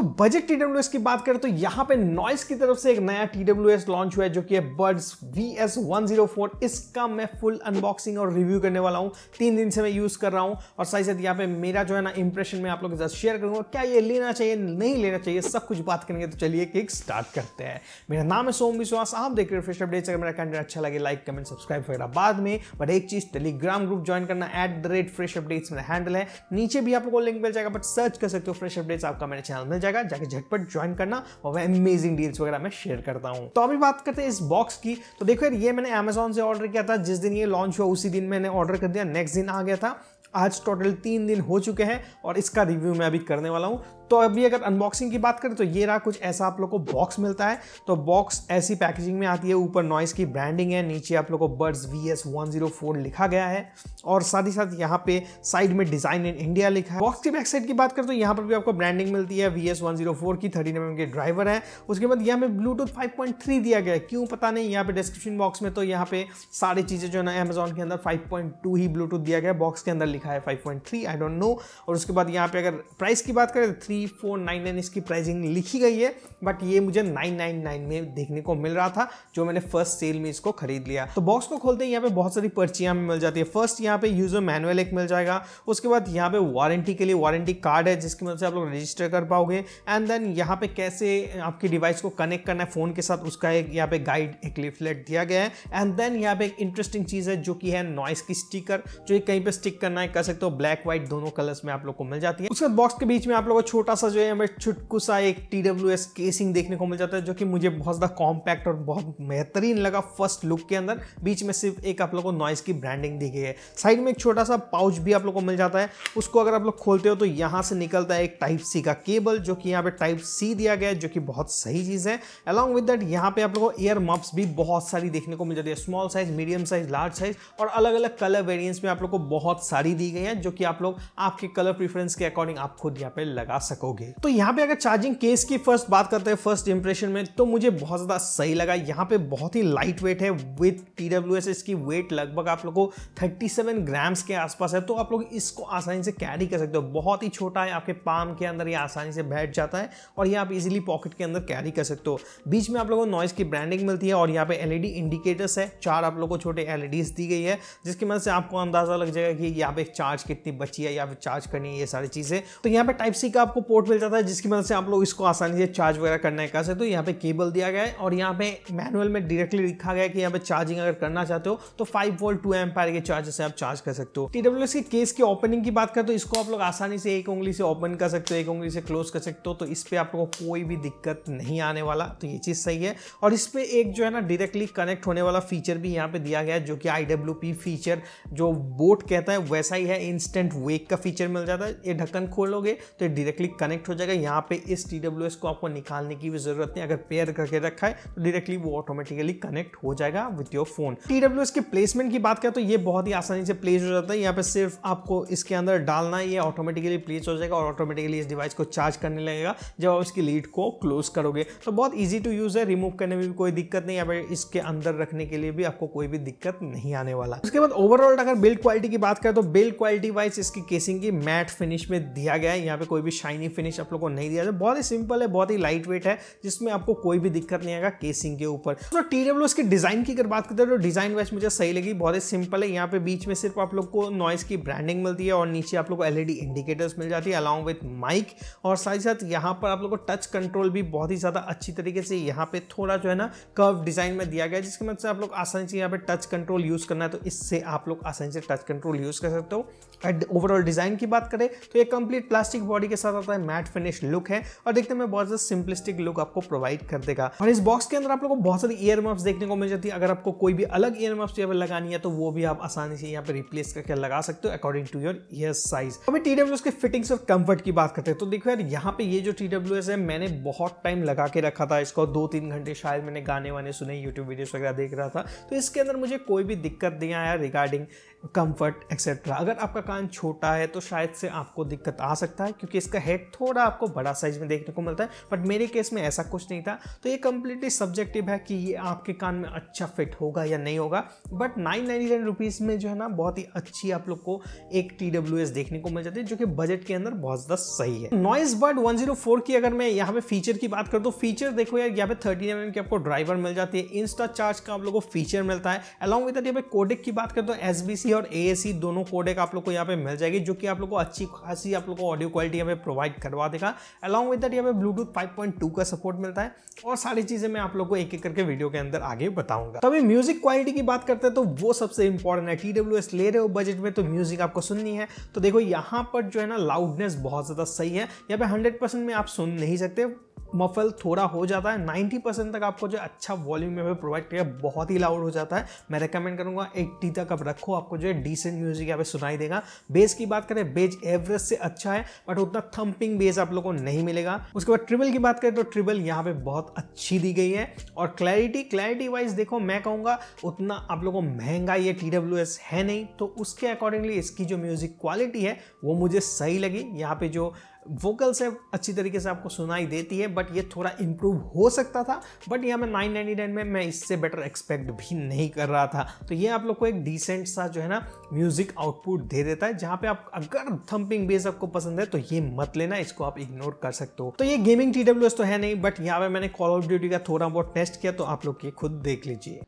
तो budget T की बात करें तो यहाँ पे नॉइस की तरफ से एक नया टी लॉन्च हुआ है जो कि है buds V S one zero four इसका मैं फुल अनबॉक्सिंग और रिव्यू करने वाला हूँ तीन दिन से मैं यूज़ कर रहा हूँ और साथ साथ यहाँ पे मेरा जो है ना इंप्रेशन मैं आप लोगों के साथ शेयर करूँगा क्या ये लेना चाहिए नहीं लेना चाहिए सब कुछ बात करेंगे तो चलिए केक स्टार्ट करते हैं मेरा नाम है सोम विश्वास आप देख रहे हो फ्रेश अपडेट्स अगर मेरा कंटेंट अच्छा लगे लाइक कमेंट सब्सक्राइब वगैरह बाद में बट एक चीज़ टेलीग्राम ग्रुप ज्वाइन करना at the rate fresh updates मेरा हैंडल है नीचे भी आप लोगों को लिंक मिल जाएगा बट सर्च कर सकते हो फ्रेश अपडेट्स आपका मेरे चैनल मिल जाएगा जाएगा जाके झटपट ज्वाइन करना और मैं अमेजिंग डील्स वगैरह मैं शेयर करता हूँ तो अभी बात करते हैं इस बॉक्स की तो देखो यार ये मैंने अमेजोन से ऑर्डर किया था जिस दिन ये लॉन्च हुआ उसी दिन मैंने ऑर्डर कर दिया नेक्स्ट दिन आ गया था आज टोटल तीन दिन हो चुके हैं और इसका रिव्यू मैं अभी करने वाला हूं तो अभी अगर अनबॉक्सिंग की बात करें तो ये रहा कुछ ऐसा आप लोग को बॉक्स मिलता है तो बॉक्स ऐसी पैकेजिंग में आती है ऊपर नॉइस की ब्रांडिंग है नीचे आप लोग को buds V S one zero four लिखा गया है और साथ ही साथ यहाँ पे साइड में डिजाइन इन इंडिया लिखा है बॉक्स की बैक साइड की बात करें तो यहाँ पर भी आपको ब्रांडिंग मिलती है V S one zero four की थर्टी नाइन के ड्राइवर है उसके बाद यहाँ पे ब्लूटूथ फाइव पॉइंट थ्री दिया गया है क्यों पता नहीं यहाँ पे डिस्क्रिप्शन बॉक्स में तो यहाँ पे सारी चीज़ें जो है ना अमेजोन के अंदर फाइव पॉइंट टू ही ब्लूटूथ दिया गया बॉक्स के अंदर लिखा है 5.3 पॉइंट आई डोंट नो और उसके बाद यहाँ पे अगर प्राइस की बात करें तो थ्री फोर नाइन नाइन इसकी प्राइसिंग लिखी गई है बट ये मुझे 999 में देखने को मिल रहा था जो मैंने फर्स्ट सेल में इसको खरीद लिया तो बॉक्स को खोलते हैं यहाँ पे बहुत सारी पर्चियाँ मिल जाती है फर्स्ट यहाँ पे यूजर मैनुअल एक मिल जाएगा उसके बाद यहाँ पे वारंटी के लिए वारंटी कार्ड है जिसकी मदद से आप लोग रजिस्टर कर पाओगे एंड देन यहाँ पे कैसे आपकी डिवाइस को कनेक्ट करना है फ़ोन के साथ उसका एक यहाँ पे गाइड एक लिफलेट दिया गया है एंड देन यहाँ पे एक इंटरेस्टिंग चीज़ है जो कि है नॉइस की स्टिकर जो कहीं पे स्टिक करना है कस्टमाइज कर सकते हो ब्लैक व्हाइट दोनों कलर्स में आप लोग को मिल जाती है उसके बाद बॉक्स के बीच में आप लोगों को छोटा सा जो है हमें छुटकू सा एक टी डब्ल्यू एस केसिंग देखने को मिल जाता है जो कि मुझे बहुत ज़्यादा कॉम्पैक्ट और बहुत बेहतरीन लगा फर्स्ट लुक के अंदर बीच में सिर्फ एक आप लोग को नॉइस की ब्रांडिंग दी गई है साइड में एक छोटा सा पाउच भी आप लोग को मिल जाता है उसको अगर आप लोग खोलते हो तो यहाँ से निकलता है एक टाइप सी का केबल जो कि यहाँ पे टाइप सी दिया गया है जो कि बहुत सही चीज़ है अलॉन्ग विद दैट यहाँ पे आप लोग को ईयर मप्स भी बहुत सारी देखने को मिल जाती है small size medium size large size और अलग अलग कलर वेरियंट्स में आप लोग को बहुत सारी दी गई है जो कि आप लोग आपके कलर प्रेफरेंस के अकॉर्डिंग आप खुद यहाँ पे लगा सकोगे तो यहाँ पे अगर चार्जिंग केस की फर्स्ट बात करते हैं फर्स्ट इंप्रेशन में तो मुझे बहुत ज़्यादा सही लगा यहाँ पे बहुत ही लाइट वेट है विथ टी डब्ल्यू एस इसकी वेट लगभग आप लोग को थर्टी सेवन ग्राम्स के आसपास है तो आप लोग इसको आसानी से कैरी कर सकते हो बहुत ही छोटा है आपके पाम के अंदर ये आसानी से बैठ जाता है और ये आप इजिली पॉकेट के अंदर कैरी कर सकते हो बीच में आप लोगों को नॉइज़ की ब्रांडिंग मिलती है और यहाँ पे एलईडी इंडिकेटर्स है चार आप लोगों को छोटे एलईडीज दी गई है जिसकी मदद से आपको अंदाज़ा लग जाएगा कि यहाँ पे चार्ज कितनी बची है या फिर चार्ज करनी है ये सारी चीज़ें तो यहाँ पे टाइप सी का आपको पोर्ट मिल जाता है जिसकी मदद से आप लोग इसको आसानी से चार्ज वगैरह करने का सकते तो यहाँ पे केबल दिया गया है और यहाँ पे मैनुअल में डायरेक्टली लिखा गया है कि यहाँ पे चार्जिंग अगर करना चाहते हो तो five volt two M ampere के चार्जर से आप चार्ज कर सकते हो टी डब्ल्यू सी केस की ओपनिंग की बात करें तो इसको आप लोग आसानी से एक उंगली से ओपन कर सकते हो एक उंगली से क्लोज कर सकते हो तो इस पर आप लोगों को कोई भी दिक्कत नहीं आने वाला तो ये चीज़ सही है और इस पर एक जो है ना डायरेक्टली कनेक्ट होने वाला फीचर भी यहाँ पे दिया गया है जो कि आई डब्ल्यू पी फीचर जो बोट कहता है वैसा ही है इंस्टेंट वेक का फीचर मिल जाता है ये ढक्कन खोलोगे तो ये डायरेक्टली कनेक्ट हो जाएगा यहाँ पे इस टी को आपको निकालने की भी जरूरत नहीं अगर पेयर करके रखा है तो डायरेक्टली वो ऑटोमेटिकली कनेक्ट हो जाएगा विथ योर फोन टी के प्लेसमेंट की बात करें तो ये बहुत ही आसानी से प्लेस हो जाता है यहाँ पे सिर्फ आपको इसके अंदर डालना है ये ऑटोमेटिकली प्लेस हो जाएगा और ऑटोमेटिकली इस डिवाइस को चार्ज करने लगेगा जब आप इसकी लीड को क्लोज करोगे तो बहुत ईजी टू यूज़ है रिमूव करने में भी कोई दिक्कत नहीं है इसके अंदर रखने के लिए भी आपको कोई भी दिक्कत नहीं आने वाला उसके बाद ओवरऑल अगर बिल्ड क्वालिटी की बात करें तो बिल बिल्ड क्वालिटी वाइज इसकी केसिंग की मैट फिनिश में दिया गया है यहाँ पे कोई भी शाइनी फिनिश आप लोग को नहीं दिया जाए बहुत ही सिंपल है बहुत ही लाइट वेट है जिसमें आपको कोई भी दिक्कत नहीं आएगा केसिंग के ऊपर तो टी डब्ल्यू इसकी डिज़ाइन की अगर बात करते हैं तो डिज़ाइन वाइज मुझे सही लगी बहुत ही सिंपल है यहाँ पे बीच में सिर्फ आप लोग को नॉइस की ब्रांडिंग मिलती है और नीचे आप लोग को एलईडी इंडिकेटर्स e मिल जाती है अलॉन्ग विथ माइक और साथ ही साथ यहाँ पर आप लोग को टच कंट्रोल भी बहुत ही ज़्यादा अच्छी तरीके से यहाँ पे थोड़ा जो है ना कर्व डिज़ाइन में दिया गया जिसकी मदद मतलब से आप लोग आसानी से यहाँ पे टच कंट्रोल यूज़ करना है तो इससे आप लोग आसानी से टच कंट्रोल यूज़ कर सकते सकते हो ओवरऑल डिज़ाइन की बात करें तो ये कंप्लीट प्लास्टिक बॉडी के साथ आता है मैट फिनिश लुक है और देखते में बहुत ज़्यादा सिंपलिस्टिक लुक आपको प्रोवाइड कर देगा और इस बॉक्स के अंदर आप लोगों को बहुत सारी ईयर मफ्स देखने को मिल जाती है अगर आपको कोई भी अलग ईयर मफ्स यहाँ पर लगानी है तो वो भी आप आसानी से यहाँ पर रिप्लेस करके लगा सकते हो according to your ear size अभी टी के फिटिंग्स और कंफर्ट की बात करते हैं तो देखो यार यहाँ पे ये जो टी है मैंने बहुत टाइम लगा के रखा था इसको दो तीन घंटे शायद मैंने गाने वाने सुने यूट्यूब वीडियो वगैरह देख रहा था तो इसके अंदर मुझे कोई भी दिक्कत नहीं आया रिगार्डिंग कंफर्ट एक्सेट्रा अगर आपका कान छोटा है तो शायद से आपको दिक्कत आ सकता है क्योंकि इसका हेड थोड़ा आपको बड़ा साइज में देखने को मिलता है बट मेरे केस में ऐसा कुछ नहीं था तो ये कम्प्लीटली सब्जेक्टिव है कि ये आपके कान में अच्छा फिट होगा या नहीं होगा but nine ninety nine rupees में जो है ना बहुत ही अच्छी आप लोग को एक टी डब्ल्यू एस देखने को मिल जाती है जो कि बजट के अंदर बहुत ज़्यादा सही है नॉइस बर्ड वन जीरो फोर की अगर मैं यहाँ पे फीचर की बात करूँ तो फीचर देखो यार यहाँ पे थर्टीन एम की आपको ड्राइवर मिल जाती है इंस्टा चार्ज का आप लोग को फीचर मिलता है अलॉन्ग विद यहाँ पे कोडेक की बात करें तो एस बी सी एससी और एएससी दोनों कोडेक आप लोग को यहाँ पे मिल जाएगी जो कि आप लोग को अच्छी खासी आप लोग को ऑडियो क्वालिटी यहाँ पे प्रोवाइड करवा देगा अलॉन्ग विद दैट यहाँ पे ब्लूटूथ 5.2 का सपोर्ट मिलता है और सारी चीज़ें मैं आप लोग को एक एक करके वीडियो के अंदर आगे बताऊंगा तभी म्यूजिक क्वालिटी की बात करते हैं तो वो सबसे इंपॉर्टेंट है टी ले रहे हो बजट में तो म्यूजिक आपको सुननी है तो देखो यहाँ पर जो है ना लाउडनेस बहुत ज़्यादा सही है यहाँ पे हंड्रेड में आप सुन नहीं सकते मफल थोड़ा हो जाता है 90 परसेंट तक आपको जो अच्छा वॉल्यूम में प्रोवाइड किया बहुत ही लाउड हो जाता है मैं रिकमेंड करूँगा 80 तक आप रखो आपको जो है डिसेंट म्यूजिक यहाँ पे सुनाई देगा बेस की बात करें बेस एवरेज से अच्छा है बट उतना थम्पिंग बेस आप लोग को नहीं मिलेगा उसके बाद ट्रिबल की बात करें तो ट्रिबल यहाँ पे बहुत अच्छी दी गई है और क्लैरिटी क्लैरिटी वाइज देखो मैं कहूँगा उतना आप लोगों को महंगा ये टी है नहीं तो उसके अकॉर्डिंगली इसकी जो म्यूजिक क्वालिटी है वो मुझे सही लगी यहाँ पे जो वोकल से अच्छी तरीके से आपको सुनाई देती है बट ये थोड़ा इम्प्रूव हो सकता था बट यहाँ मैं नाइन में मैं इससे बेटर एक्सपेक्ट भी नहीं कर रहा था तो ये आप लोग को एक डिसेंट सा जो है ना म्यूज़िक आउटपुट दे देता है जहाँ पे आप अगर थम्पिंग बेस आपको पसंद है तो ये मत लेना इसको आप इग्नोर कर सकते हो तो ये गेमिंग टी तो है नहीं बट यहाँ पे मैंने कॉल ऑफ ड्यूटी का थोड़ा बहुत टेस्ट किया तो आप लोग ये खुद देख लीजिए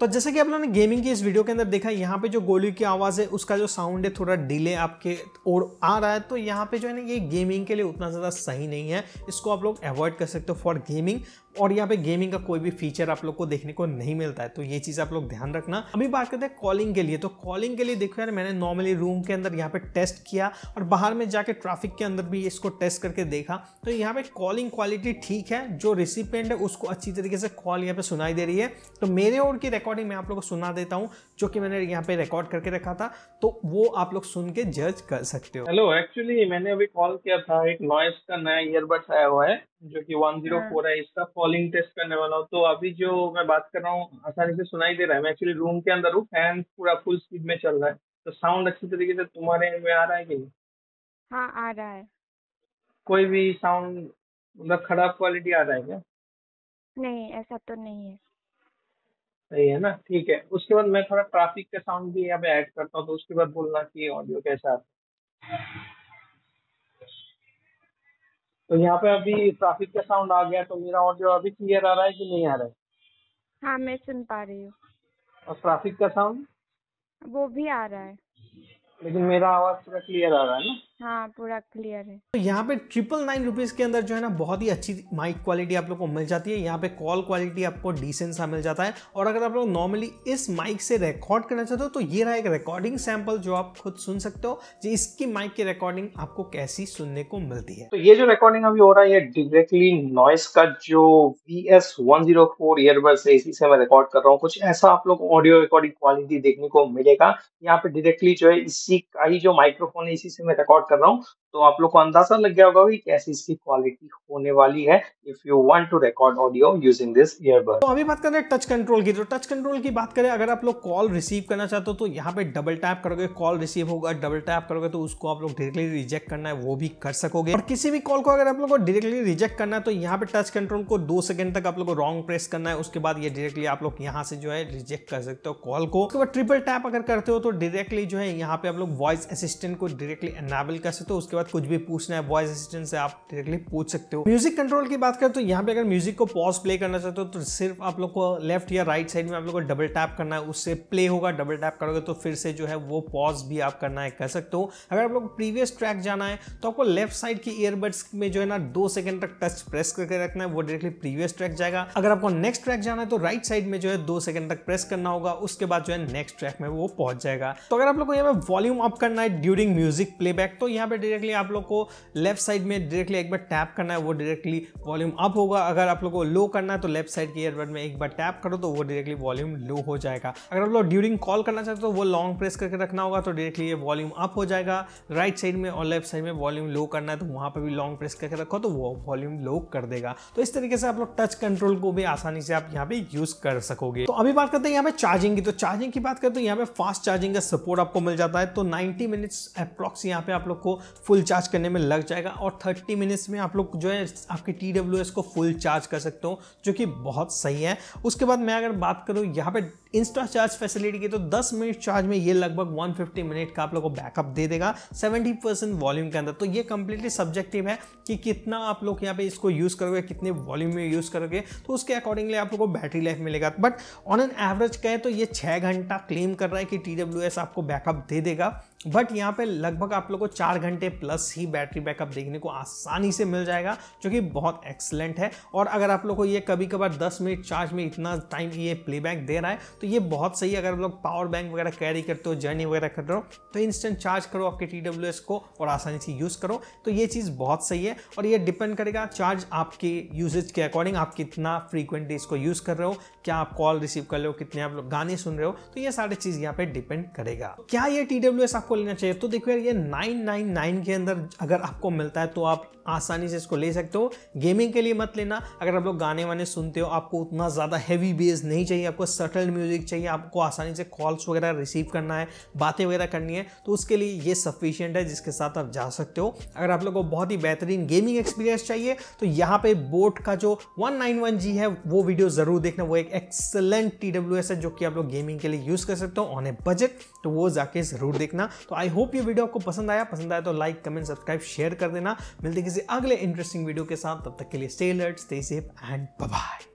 तो जैसे कि आप लोगों ने गेमिंग की इस वीडियो के अंदर देखा यहाँ पे जो गोली की आवाज़ है उसका जो साउंड है थोड़ा डिले आपके और आ रहा है तो यहाँ पे जो है ना ये गेमिंग के लिए उतना ज़्यादा सही नहीं है इसको आप लोग अवॉइड कर सकते हो फॉर गेमिंग और यहाँ पे गेमिंग का कोई भी फीचर आप लोग को देखने को नहीं मिलता है तो ये चीज़ आप लोग ध्यान रखना अभी बात करते हैं कॉलिंग के लिए तो कॉलिंग के लिए देखो यार मैंने नॉर्मली रूम के अंदर यहाँ पे टेस्ट किया और बाहर में जाके ट्रैफिक के अंदर भी इसको टेस्ट करके देखा तो यहाँ पे कॉलिंग क्वालिटी ठीक है जो रिसिपेंट है उसको अच्छी तरीके से कॉल यहाँ पे सुनाई दे रही है तो मेरे और की रिकॉर्डिंग मैं आप लोग को सुना देता हूँ जो कि मैंने यहाँ पे रिकॉर्ड करके रखा था तो वो आप लोग सुन के जज कर सकते हो हेलो एक्चुअली मैंने अभी कॉल किया था एक नॉइस का नया ईयरबड्स आया हुआ है जो कि 104 है इसका फॉलिंग टेस्ट करने वाला हूँ तो अभी जो मैं बात कर रहा हूँ आसानी से सुनाई दे रहा है मैं एक्चुअली रूम के अंदर हूँ फैन पूरा फुल स्पीड में चल रहा है तो साउंड अच्छी तरीके से तुम्हारे में आ रहा है कि नहीं हाँ आ रहा है कोई भी साउंड मतलब खराब क्वालिटी आ रहा है क्या नहीं ऐसा तो नहीं है सही है ना ठीक है उसके बाद मैं थोड़ा ट्रैफिक का साउंड भी यहाँ पे ऐड करता हूँ तो उसके बाद बोलना कि ऑडियो कैसा है तो यहाँ पे अभी ट्रैफिक का साउंड आ गया तो मेरा ऑडियो अभी क्लियर आ रहा है कि नहीं आ रहा है हाँ मैं सुन पा रही हूँ और ट्रैफिक का साउंड वो भी आ रहा है लेकिन मेरा आवाज थोड़ा क्लियर आ रहा है ना हाँ पूरा क्लियर है तो यहाँ पे ट्रिपल नाइन रुपीज के अंदर जो है ना बहुत ही अच्छी माइक क्वालिटी आप लोग को मिल जाती है यहाँ पे कॉल क्वालिटी आपको डिसेंट सा मिल जाता है और अगर आप लोग नॉर्मली इस माइक से रिकॉर्ड करना चाहते हो तो ये रहा एक रिकॉर्डिंग सैंपल जो आप खुद सुन सकते हो जो इसकी माइक की रिकॉर्डिंग आपको कैसी सुनने को मिलती है तो ये जो रिकॉर्डिंग अभी हो रहा है डिरेक्टली नॉइस का जो V S one zero four earbud है इसी से मैं रिकॉर्ड कर रहा हूँ कुछ ऐसा आप लोग ऑडियो रिकॉर्डिंग क्वालिटी देखने को मिलेगा यहाँ पे डिरेक्टली जो है इसी का ही जो माइक्रोफोन है इसी से मैं रिकॉर्ड वर्कआउट कर रहा हूँ तो आप लोग को अंदाजा लग गया होगा कि कैसी इसकी क्वालिटी होने वाली है if you want to record audio using this earbud तो अभी बात करें टच कंट्रोल की तो टच कंट्रोल की बात करें अगर आप लोग कॉल रिसीव करना चाहते हो तो यहाँ पे डबल टैप करोगे कॉल रिसीव होगा डबल टैप करोगे तो उसको आप लोग डायरेक्टली रिजेक्ट करना है वो भी कर सकोगे और किसी भी कॉल को अगर आप लोग को डायरेक्टली रिजेक्ट करना है तो यहाँ पे टच कंट्रोल को दो सेकंड तक आप लोग को रॉन्ग प्रेस करना है उसके बाद ये डायरेक्टली आप लोग यहाँ से जो है रिजेक्ट कर सकते हो कॉल को उसके बाद ट्रिपल टैप अगर करते हो तो डायरेक्टली जो है यहाँ पे आप लोग वॉइस असिस्टेंट को डायरेक्टली एनाबल डिसेबल कर सकते हो उसके बाद कुछ भी पूछना है वॉइस असिस्टेंट से आप डायरेक्टली पूछ सकते हो म्यूजिक कंट्रोल की बात करें तो यहाँ पे अगर म्यूजिक को पॉज प्ले करना चाहते हो तो सिर्फ आप लोग को लेफ्ट या राइट साइड में आप लोग को डबल टैप करना है उससे प्ले होगा डबल टैप करोगे तो फिर से जो है वो पॉज भी आप करना है कर सकते हो अगर आप लोग प्रीवियस ट्रैक जाना है तो आपको लेफ्ट साइड की ईयरबड्स में जो है ना दो सेकंड तक टच प्रेस करके रखना है वो डायरेक्टली प्रीवियस ट्रैक जाएगा अगर आपको नेक्स्ट ट्रैक जाना है तो राइट साइड में जो है दो सेकंड तक प्रेस करना होगा उसके बाद जो है नेक्स्ट ट्रैक में वो पहुंच जाएगा तो अगर आप लोग को यहाँ पे वॉल्यूम अप करना है ड्यूरिंग म्यूजिक प्लेबैक तो यहाँ पे डायरेक्टली आप लोग को लेफ्ट साइड में डायरेक्टली एक बार टैप करना है वो डायरेक्टली वॉल्यूम अप होगा अगर आप लोग को लो करना है तो लेफ्ट साइड के ईयरबड में एक बार टैप करो तो वो डायरेक्टली वॉल्यूम लो हो जाएगा अगर आप लोग ड्यूरिंग कॉल करना चाहते हो तो वो लॉन्ग प्रेस करके रखना होगा तो डायरेक्टली ये वॉल्यूम अप हो जाएगा राइट साइड में और लेफ्ट साइड में वॉल्यूम लो करना है तो वहाँ पर भी लॉन्ग प्रेस करके रखो तो वो वॉल्यूम लो कर देगा तो इस तरीके से आप लोग टच कंट्रोल को भी आसानी से आप यहाँ पे यूज कर सकोगे तो अभी बात करते हैं यहाँ पे चार्जिंग की तो चार्जिंग की बात करते हैं यहाँ पे फास्ट चार्जिंग का सपोर्ट आपको मिल जाता है तो नाइनटी मिनट्स अप्रॉक्स यहाँ पे आप लोग लोग को फुल चार्ज करने में लग जाएगा और 30 मिनट्स में आप लोग जो है आपके टी को फुल चार्ज कर सकते हो जो कि बहुत सही है उसके बाद मैं अगर बात करूँ यहाँ पे इंस्टा चार्ज फैसिलिटी की तो 10 मिनट चार्ज में ये लगभग 150 मिनट का आप लोग को बैकअप दे देगा 70 परसेंट वॉल्यूम के अंदर तो ये कम्प्लीटली सब्जेक्टिव है कि कितना आप लोग यहाँ पे इसको यूज़ करोगे कितने वॉल्यूम में यूज़ करोगे तो उसके अकॉर्डिंगली आप लोग को बैटरी लाइफ मिलेगा बट ऑन एन एवरेज कहें तो ये छः घंटा क्लेम कर रहा है कि टी आपको बैकअप दे देगा बट यहाँ पे लगभग आप लोग को चार घंटे प्लस ही बैटरी बैकअप देखने को आसानी से मिल जाएगा जो कि बहुत एक्सलेंट है और अगर आप लोगों को ये कभी कभार 10 मिनट चार्ज में इतना टाइम ये प्लेबैक दे रहा है तो ये बहुत सही है अगर आप लोग पावर बैंक वगैरह कैरी करते हो जर्नी वगैरह कर रहे हो तो इंस्टेंट चार्ज करो आपके टी को और आसानी से यूज़ करो तो ये चीज़ बहुत सही है और ये डिपेंड करेगा चार्ज आपके यूजेज के अकॉर्डिंग आप कितना फ्रीक्वेंटली इसको यूज़ कर रहे हो क्या आप कॉल रिसीव कर रहे हो कितने आप लोग गाने सुन रहे हो तो ये सारी चीज़ यहाँ पर डिपेंड करेगा क्या ये टी आपको आपको लेना चाहिए तो देखो यार ये 999 के अंदर अगर आपको मिलता है तो आप आसानी से इसको ले सकते हो गेमिंग के लिए मत लेना अगर आप लोग गाने वाने सुनते हो आपको उतना ज़्यादा हैवी बेस नहीं चाहिए आपको सटल म्यूजिक चाहिए आपको आसानी से कॉल्स वगैरह रिसीव करना है बातें वगैरह करनी है तो उसके लिए ये सफिशियंट है जिसके साथ आप जा सकते हो अगर आप लोग को बहुत ही बेहतरीन गेमिंग एक्सपीरियंस चाहिए तो यहाँ पर बोट का जो वन है वो वीडियो ज़रूर देखना वो एक एक्सलेंट टी है जो कि आप लोग गेमिंग के लिए यूज़ कर सकते हो ऑन ए बजट तो वो जाके ज़रूर देखना तो आई होप ये वीडियो आपको पसंद आया पसंद आया तो लाइक कमेंट सब्सक्राइब शेयर कर देना मिलते किसी अगले इंटरेस्टिंग वीडियो के साथ तब तक के लिए stay alert stay safe and bye